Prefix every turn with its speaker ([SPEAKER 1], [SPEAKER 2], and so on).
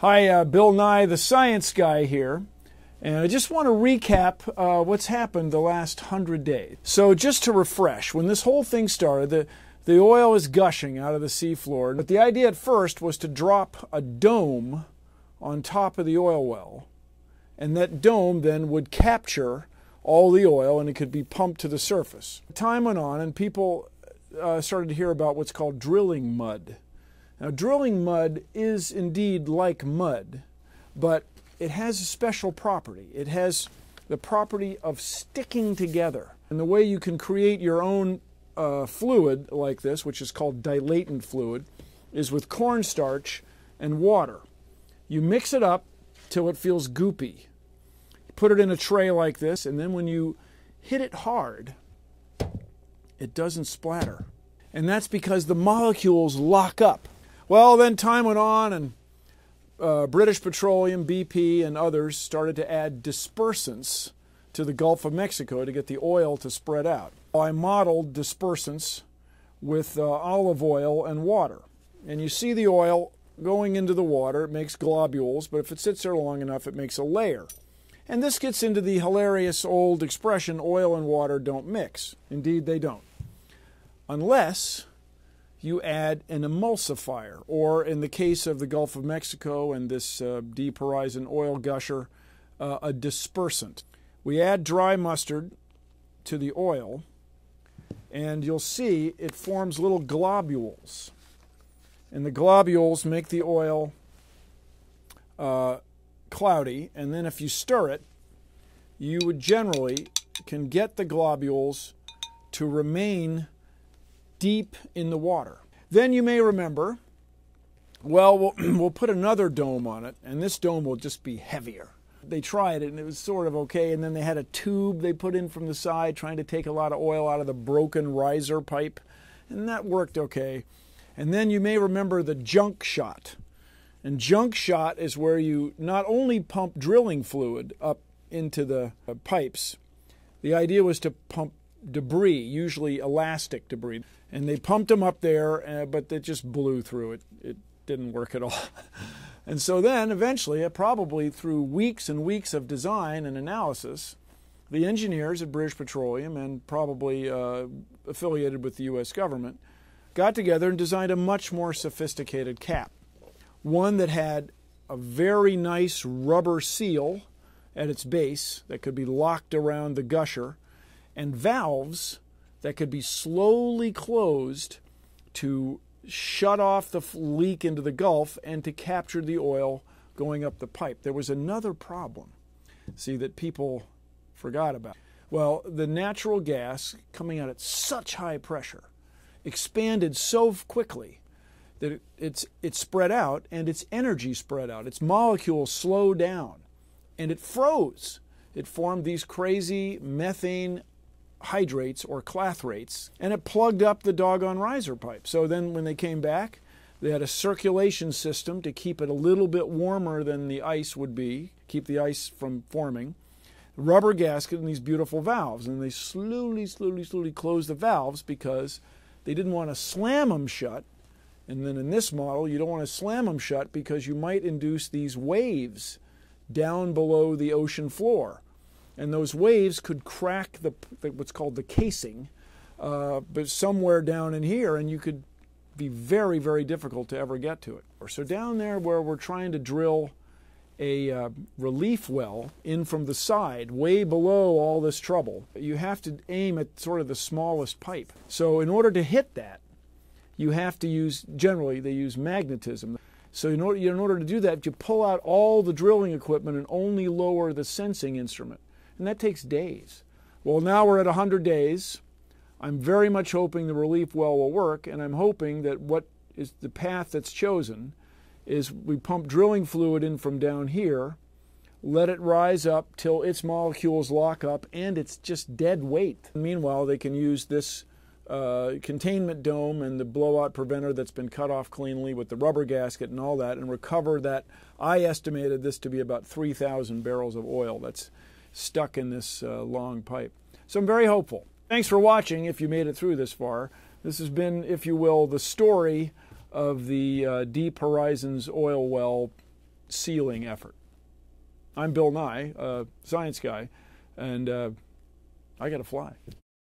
[SPEAKER 1] Hi, uh, Bill Nye, the science guy here. And I just want to recap uh, what's happened the last hundred days. So, just to refresh, when this whole thing started, the, the oil is gushing out of the seafloor. But the idea at first was to drop a dome on top of the oil well. And that dome then would capture all the oil and it could be pumped to the surface. Time went on, and people uh, started to hear about what's called drilling mud. Now, drilling mud is indeed like mud, but it has a special property. It has the property of sticking together. And the way you can create your own uh, fluid like this, which is called dilatant fluid, is with cornstarch and water. You mix it up till it feels goopy. Put it in a tray like this, and then when you hit it hard, it doesn't splatter. And that's because the molecules lock up. Well, then time went on, and uh, British Petroleum, BP, and others started to add dispersants to the Gulf of Mexico to get the oil to spread out. I modeled dispersants with uh, olive oil and water. And you see the oil going into the water, it makes globules, but if it sits there long enough, it makes a layer. And this gets into the hilarious old expression oil and water don't mix. Indeed, they don't. Unless you add an emulsifier, or in the case of the Gulf of Mexico and this uh, deep horizon oil gusher, uh, a dispersant. We add dry mustard to the oil, and you'll see it forms little globules. And the globules make the oil uh, cloudy, and then if you stir it, you would generally can get the globules to remain deep in the water. Then you may remember, well, we'll, we'll put another dome on it, and this dome will just be heavier. They tried it and it was sort of okay, and then they had a tube they put in from the side trying to take a lot of oil out of the broken riser pipe, and that worked okay. And then you may remember the junk shot. And junk shot is where you not only pump drilling fluid up into the uh, pipes, the idea was to pump debris, usually elastic debris. And they pumped them up there, uh, but it just blew through it. It didn't work at all. and so then eventually, uh, probably through weeks and weeks of design and analysis, the engineers at British Petroleum and probably uh, affiliated with the U.S. government got together and designed a much more sophisticated cap. One that had a very nice rubber seal at its base that could be locked around the gusher and valves that could be slowly closed to shut off the leak into the Gulf and to capture the oil going up the pipe. There was another problem, see, that people forgot about. Well, the natural gas coming out at such high pressure expanded so quickly that it, it's, it spread out and its energy spread out. Its molecules slowed down and it froze. It formed these crazy methane hydrates or clathrates, and it plugged up the doggone riser pipe. So then when they came back, they had a circulation system to keep it a little bit warmer than the ice would be, keep the ice from forming. Rubber gasket and these beautiful valves, and they slowly, slowly, slowly closed the valves because they didn't want to slam them shut. And then in this model, you don't want to slam them shut because you might induce these waves down below the ocean floor. And those waves could crack the, what's called the casing, uh, but somewhere down in here, and you could be very, very difficult to ever get to it. Or so down there where we're trying to drill a uh, relief well in from the side, way below all this trouble, you have to aim at sort of the smallest pipe. So in order to hit that, you have to use generally they use magnetism. So in order, in order to do that, you pull out all the drilling equipment and only lower the sensing instrument and that takes days. Well, now we're at 100 days. I'm very much hoping the relief well will work, and I'm hoping that what is the path that's chosen is we pump drilling fluid in from down here, let it rise up till its molecules lock up, and it's just dead weight. Meanwhile, they can use this uh, containment dome and the blowout preventer that's been cut off cleanly with the rubber gasket and all that, and recover that. I estimated this to be about 3,000 barrels of oil. That's stuck in this uh, long pipe. So I'm very hopeful. Thanks for watching if you made it through this far. This has been, if you will, the story of the uh, Deep Horizons oil well sealing effort. I'm Bill Nye, a science guy, and uh, I got to fly.